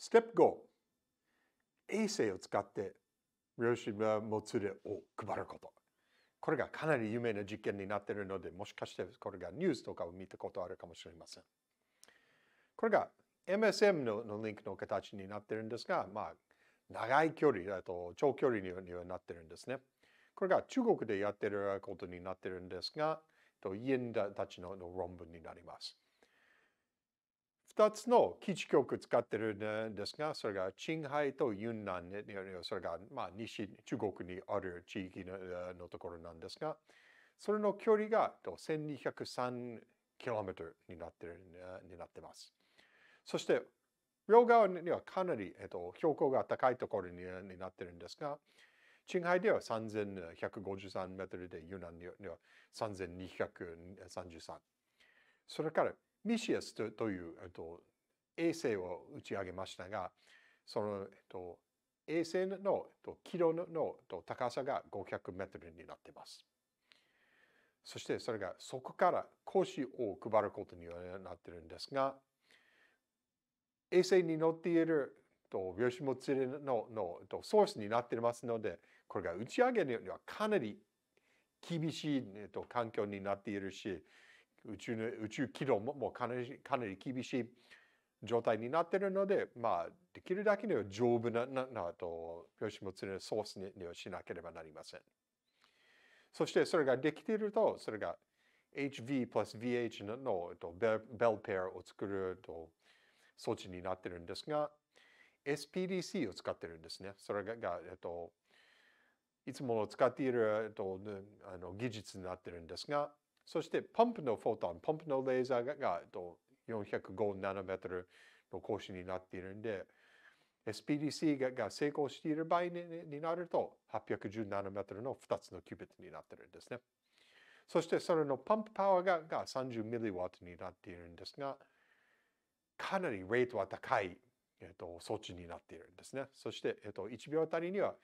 ステップ5衛星を使って量子もつれを配ることこれがかなり有名な実験になっているのでもしかしてこれがニュースとかを見たことあるかもしれませんこれが MSM ののリンクの形になってるんですが、まあ、長い距離だと長距離にはなってるんですね。これが中国でやってることになってるんですが、と委員たちの論文になります。2つの基地局使ってるんですが、それが、チンハイとユンナン、それが、まあ、西、中国にある地域のところなんですが、それの距離が 1203km になってる、になってます。そして、両側にはかなり、えっと、標高が高いところになってるんですが、チンハイでは3153メートルで、ユナンには3233。それからミシアスという、えっと、衛星を打ち上げましたが、その、えっと、衛星の、えっと、軌道の高さが500メートルになっています。そしてそれがそこから格子を配ることになってるんですが、衛星に乗っていると死も連れののとソースになっていますので、これが打ち上げにはかなり厳しい、えっと、環境になっているし、宇宙の宇宙軌道ももうかなりかなり厳しい状態になっているので、まあ、できるだけの丈夫なななとつれのソースにはしなければなりません。そしてそれができていると、それが HV プラス VH のとベルペアを作ると装置になっているんですが、SPDC を使っているんですね。それが、えっと、いつもの使っている、えっと、あの技術になっているんですが、そしてパンプのフォトン、パンプのレーザーが405ナノメートルの格子になっているんで、SPDC が成功している場合にになると、810ナノメートルの2つのキュービットになっているんですね。そしてそれのパンプパワーがが30ミリワットになっているんですが、かなりレートは高い、えっと、装置になっているんですね。そして、えっと、1秒あたりには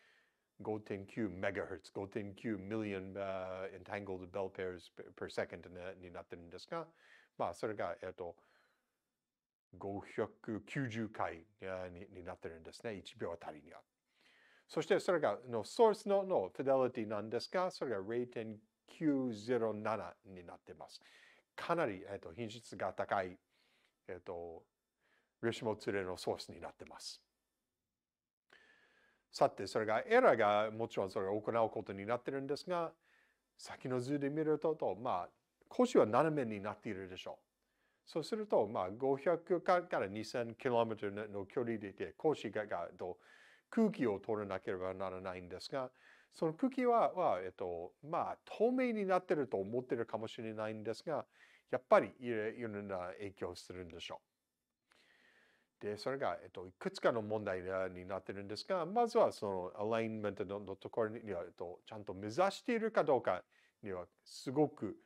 5.9 megahertz、5.9 million、uh, entangled bell pairs per second になってるんですが、まあ、それが、えっ、と、590回にになってるんですね。1秒あたりには。そして、それが、の、ソースの、の、フィデリティなんですが、それが0.907になってます。かなり、えっ、と、品質が高い、えっ、と、リシモツレのソースになってます。さて、それがエラーがもちろんそれを行うことになってるんですが、先の図で見るとと、まあ、腰は斜めになっているでしょう。そうすると、まあ、500から2000 km の距離でいて、腰ががと空気を取らなければならないんですが、その空気はは、えっと、まあ、透明になってると思ってるかもしれないんですが、やっぱりいろいろな影響するんでしょう。で、それが、えっと、いくつかの問題になってるんですが、まずはそのアラインメントのところには、えっと、ちゃんと目指しているかどうかには、すごく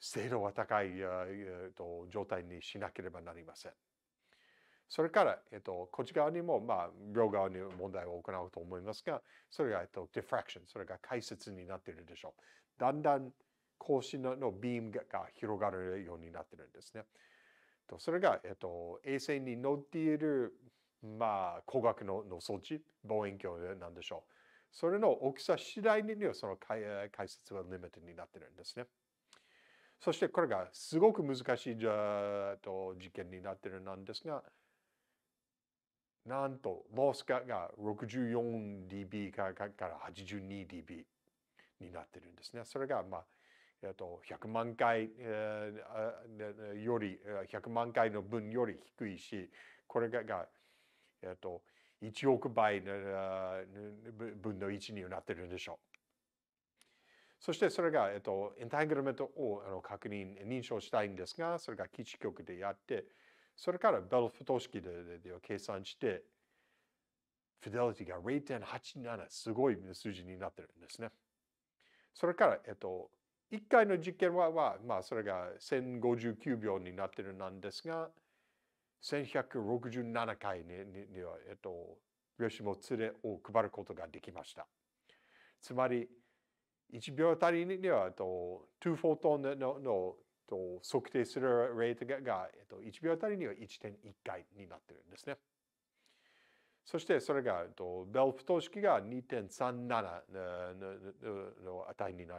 精度が高い、えっと、状態にしなければなりません。それから、えっと、こっち側にも、まあ、両側に問題を行うと思いますが、それが、えっと、ディフラクション、それが解説になっているでしょう。だんだん、格子のビームが広がるようになってるんですね。と、それが、えっと、衛星に乗っている、まあ、光学のの装置、望遠鏡なんでしょう。それの大きさ次第にはその解説はリミットになってるんですね。そしてこれがすごく難しいじゃと実験になってるなんですが、なんとロスがが 64dB から 82dB になってるんですね。それがまあえっと、100万回、えー、より100万回の分より低いしこれがえっと、1億倍の分の1になってるんでしょう。そしてそれが、えっと、エンタングルメントをあの確認、認証したいんですが、それが基地局でやって、それからベルフト式ででで計算して、フィデリティが0.87、すごい数字になってるんですね。それから、えっと、1回の実験は、まあ、それが1059秒になってるなんですが、1167回にには、えっと、吉連れを配ることができました。つまり、1秒あたりには、えっと、2フォトンのののと測定するレートが、えっと、1秒あたりには1.1回になってるんですね。そしてそれが、ベル不等式が2.37の値にな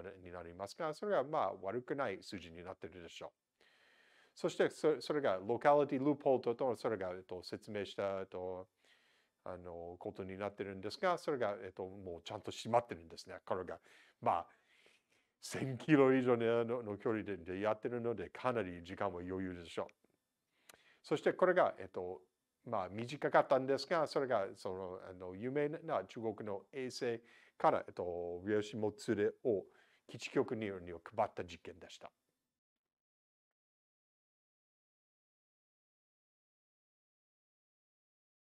りますが、それがまあ悪くない数字になっているでしょう。そしてそれがロカリティルーポートとそれが説明したとあのことになってるんですが、それが、えっと、もうちゃんと閉まってるんですね。これが、まあ、1000キロ以上のの距離でやってるので、かなり時間は余裕でしょう。そしてこれが、えっと、まあ、短かったんですが、それがそのあの有名な中国の衛星から、えっと、量子もつれを基地局に配った実験でした。